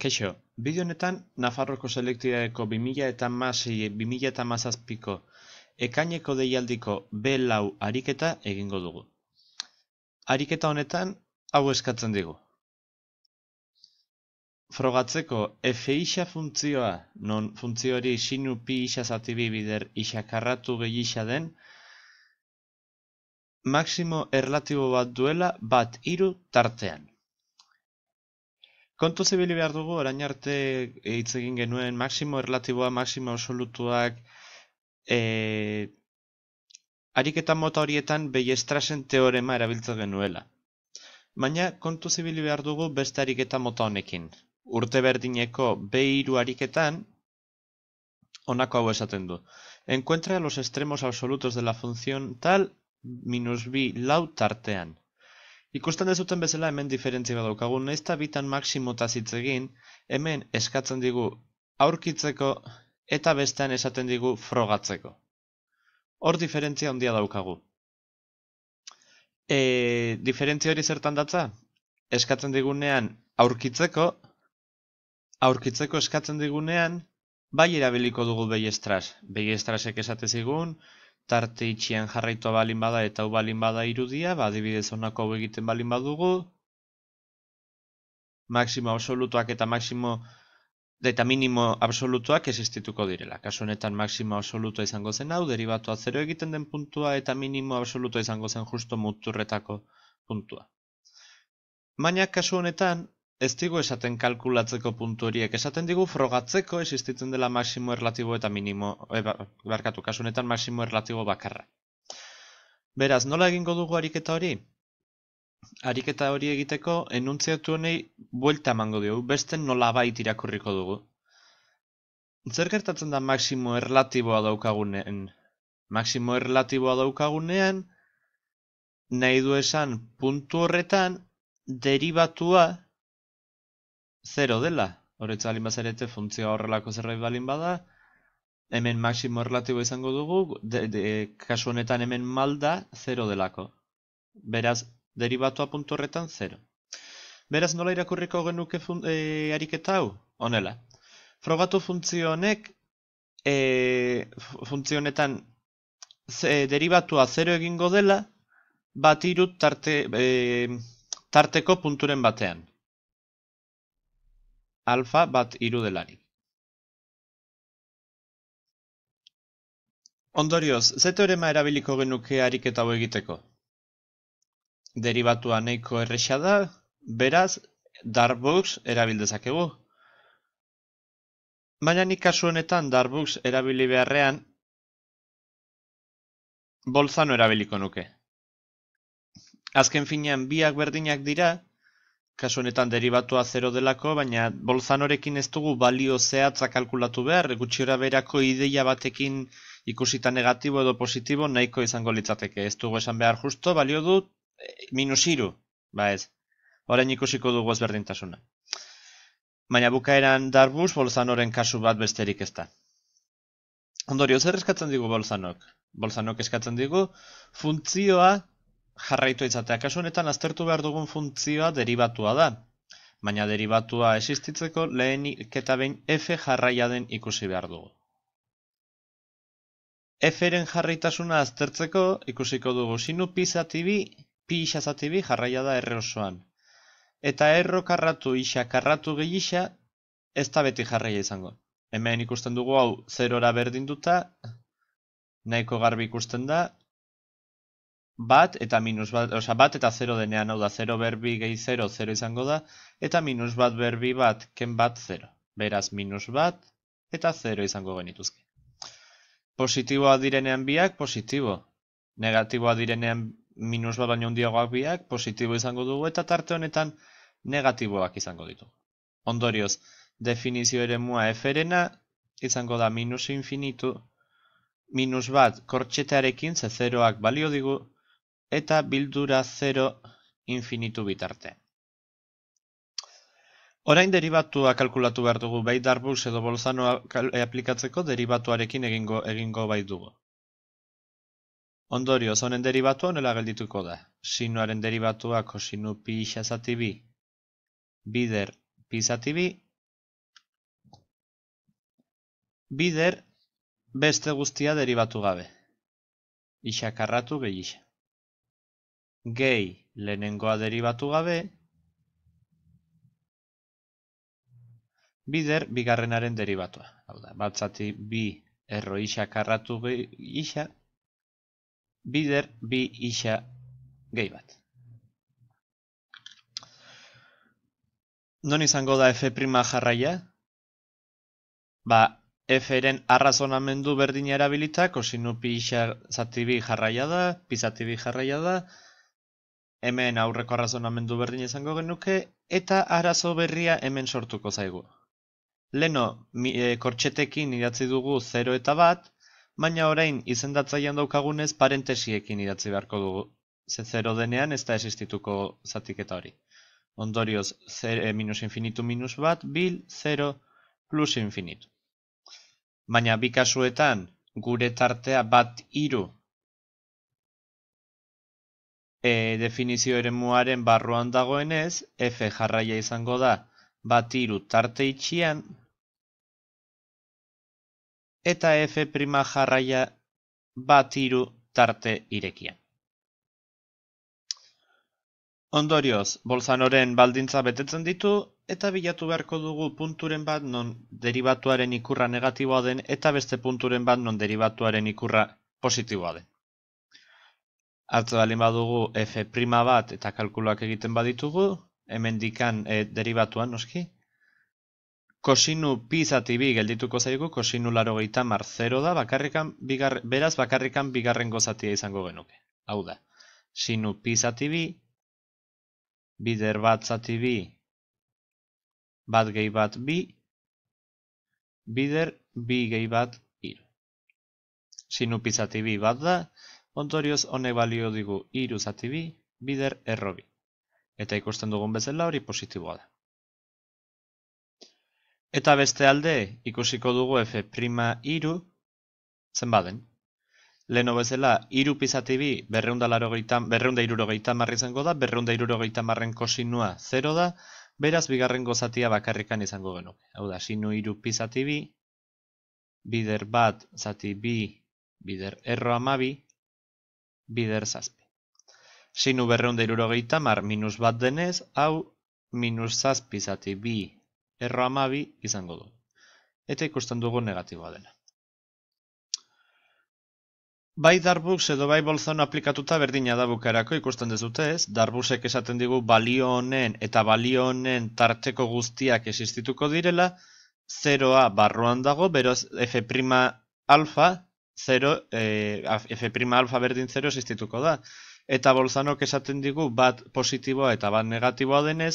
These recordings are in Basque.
Keixo, bide honetan Nafarroko selektiareko 2000 eta masei 2000 eta mazazpiko ekaineko deialdiko B lau ariketa egingo dugu. Ariketa honetan hau eskatzen digu. Frogatzeko F isa funtzioa, non funtzio hori sinu pi isa zati bibider isa gehi isa den, maksimo erlatibo bat duela bat iru tartean kontu zibili behar dugu, orain arte eh, hitz egin genuen maksimo erlatiboa, maksimo absolutuak, e, ariketa mota horietan behi estrasen teorema erabiltzen genuela. Baina kontu zibili behar dugu beste ariketa mota honekin. Urte berdineko behi ariketan, honako hau esaten du. Encuentra los extremos absolutos de la función tal, minus bi lau tartean. Ikusten dezuten bezala hemen diferentzia badaukagu, naiz eta bitan maksimotaz hitz egin, hemen eskatzen digu aurkitzeko eta bestean esaten digu frogatzeko. Hor diferentzia handia daukagu. E, diferentzia hori zertan datza? Eskatzen digunean aurkitzeko, aurkitzeko eskatzen digunean, bai erabiliko dugu behi estras. Behi estrasek esatezigun, tarte itxian jarraitu balin bada eta hau balin bada irudia, ba, adibidez honako hau egiten balin badugu, Maxima absolutuak eta maksimo eta minimo absolutuak existituko direla. Kasu honetan maksimo absolutua izango zen hau, derivatua zero egiten den puntua eta minimo absolutua izango zen justo muturretako puntua. Baina kasu honetan, ez digu esaten kalkulatzeko puntu horiek esaten digu frogatzeko existitzen dela maximo erlatibo eta minimo e, barkatu kasunetan maximo erlatibo bakarra beraz nola egingo dugu ariketa hori ariketa hori egiteko enuntziatu honei buelta emango dugu beste nola bait irakurriko dugu zer gertatzen da maximo erlatiboa daukagunean maximo erlatiboa daukagunean nahi du esan puntu horretan derivatua zero dela. Horretz alin bazarete funtzioa horrelako zerbait balin bada, hemen maksimo relatibo izango dugu, de, kasu honetan hemen malda zero delako. Beraz, derivatua puntu horretan zero. Beraz, nola irakurriko genuke fun, e, ariketa hau? Honela. Frogatu funtzio honek, e, funtzio honetan derivatua zero egingo dela, bat irut tarte, e, tarteko punturen batean alfa bat irudelari. Ondorioz, ze teorema erabiliko genuke harik eta egiteko? Deribatu neiko erresa da, beraz, Darbux erabildezakegu. Baina nik kasu honetan Darbux erabili beharrean, bolzano erabiliko nuke. Azken finean biak berdinak dira, kasu honetan derivatua 0 delako, baina bolzanorekin ez dugu balio zehatza kalkulatu behar, gutxi berako ideia batekin ikusita negatibo edo positibo nahiko izango litzateke. Ez dugu esan behar justo, balio du eh, minus iru, ba ez. ikusiko dugu ezberdintasuna. Baina bukaeran darbus bolzanoren kasu bat besterik ez da. Ondorio, zer eskatzen digu bolzanok? Bolzanok eskatzen digu, funtzioa jarraitu izatea. Kasu honetan aztertu behar dugun funtzioa derivatua da. Baina derivatua existitzeko lehenik eta behin f jarraia den ikusi behar dugu. f-ren jarraitasuna aztertzeko ikusiko dugu sinu pi zati bi, pi isa zati bi jarraia da erre osoan. Eta erro karratu isa karratu gehi isa ez da beti jarraia izango. Hemen ikusten dugu hau 0 berdin duta, nahiko garbi ikusten da, bat eta minus bat, oza, bat eta zero denean, hau da, 0 berbi gehi 0, zero izango da, eta minus bat berbi bat, ken bat zero. Beraz, minus bat eta 0 izango genituzke. Positiboa direnean biak, positibo. Negatiboa direnean minus bat baino hundiagoak biak, positibo izango dugu eta tarte honetan negatiboak izango ditu. Ondorioz, definizio ere mua eferena, izango da minus infinitu, minus bat kortxetearekin, ze zeroak balio digu, eta bildura 0 infinitu bitarte. Orain derivatua kalkulatu behar dugu, bai darbus edo bolzano eh, aplikatzeko derivatuarekin egingo, egingo bai dugu. Ondorio, zonen derivatua nela geldituko da. Sinuaren derivatua kosinu pi xasati bi, bider pi xasati bi, bider beste guztia derivatu gabe. Ixakarratu behi gei lehenengoa derivatu gabe, bider bigarrenaren derivatua. Hau da, bat zati bi erro isa karratu isa, bider bi isa gehi bat. Non izango da f' prima jarraia? Ba, f-ren arrazonamendu berdina erabilita, kosinu pi isa zati jarraia da, pi zati bi jarraia da, hemen aurreko arrazonamendu berdin izango genuke eta arazo berria hemen sortuko zaigu. Leno, mi, eh, kortxetekin idatzi dugu 0 eta bat, baina orain izendatzaian daukagunez parentesiekin idatzi beharko dugu. Ze 0 denean ez da existituko zatiketa hori. Ondorioz, 0 eh, minus infinitu minus bat, bil, 0 plus infinitu. Baina, bikasuetan, gure tartea bat iru e, definizio ere muaren barruan dagoenez, F jarraia izango da bat iru tarte itxian, eta F prima jarraia bat iru tarte irekian. Ondorioz, bolzan baldintza betetzen ditu, eta bilatu beharko dugu punturen bat non derivatuaren ikurra negatiboa den, eta beste punturen bat non derivatuaren ikurra positiboa den hartze balin badugu f prima bat eta kalkuluak egiten baditugu, hemen dikan e, eh, derivatuan, noski? Kosinu pi zati bi geldituko zaigu, kosinu laro gehieta mar 0 da, bakarrikan beraz bakarrikan bigarren gozatia izango genuke. Hau da, sinu pi zati bi, bider bat zati bi, bat gehi bat bi, bider bi gehi bat iru. Sinu pi zati bi bat da, Ondorioz honek balio digu iru zati bi, bider errobi. Eta ikusten dugun bezala hori positiboa da. Eta beste alde ikusiko dugu efe prima iru zenbaden. Leheno bezala, iru pizati bi, berreunda irurogeita marri zango da, berreunda irurogeita marren kosinua 0 da, beraz bigarren gozatia bakarrikan izango genuke. Hau da, sinu iru pizati bi, bider bat zati bi, bider erro amabi, bider zazpi. Sinu berreunde irurogeita mar minus bat denez, hau minus zazpi zati bi erro amabi izango du. Eta ikusten dugu negatiboa dena. Bai Darbus edo bai Bolzano aplikatuta berdina da bukarako ikusten dezutez, ez, Darbusek esaten digu balio honen eta balio honen tarteko guztiak existituko direla, 0a barruan dago, beroz f' alfa 0 eh, f' alfa berdin 0 existituko da. Eta bolzanok esaten digu bat positiboa eta bat negatiboa denez,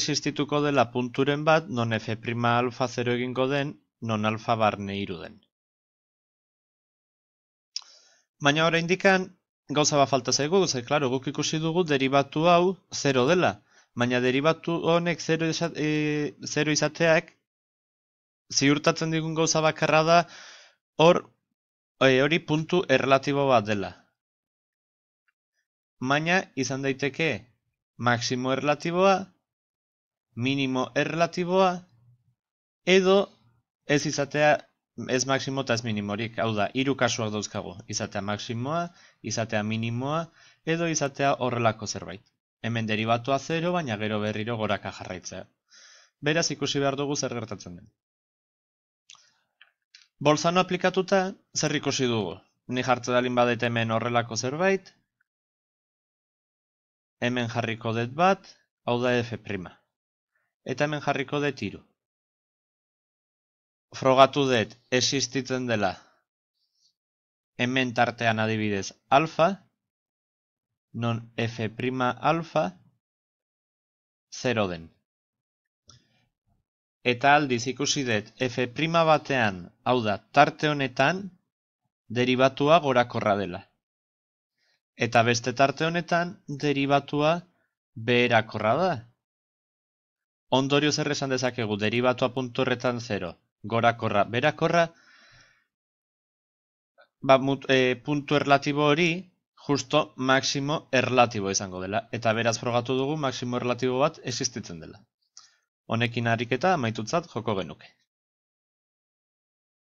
existituko dela punturen bat non f' alfa 0 egingo den, non alfa barne den. Baina ora indikan, gauza bat falta zaigu, ze, klaro, guk ikusi dugu derivatu hau zero dela. Baina derivatu honek zero e, izateak ziurtatzen digun gauza bakarra da, hor Oi, hori puntu errelatibo bat dela. Maina izan daiteke maksimo errelatiboa, minimo errelatiboa, edo ez izatea ez maksimo eta ez minimorik. Hau da, hiru kasuak dauzkago. Izatea maksimoa, izatea minimoa, edo izatea horrelako zerbait. Hemen derivatua 0, baina gero berriro goraka jarraitzea. Beraz ikusi behar dugu zer gertatzen den. Bolzano aplikatuta, zer ikusi dugu? Ni jartze dalin badet hemen horrelako zerbait? Hemen jarriko det bat, hau da F prima. Eta hemen jarriko det iru. Frogatu dut, existitzen dela. Hemen tartean adibidez alfa, non F prima alfa, 0 den eta aldiz ikusi dut F prima batean, hau da, tarte honetan, derivatua gorakorra dela. Eta beste tarte honetan, derivatua beherakorra da. Ondorio zer esan dezakegu, derivatua puntu horretan 0, gorakorra, beherakorra, ba, mut, e, puntu erlatibo hori, justo maksimo erlatibo izango dela. Eta beraz frogatu dugu, maksimo erlatibo bat existitzen dela honekin ariketa amaitutzat joko genuke.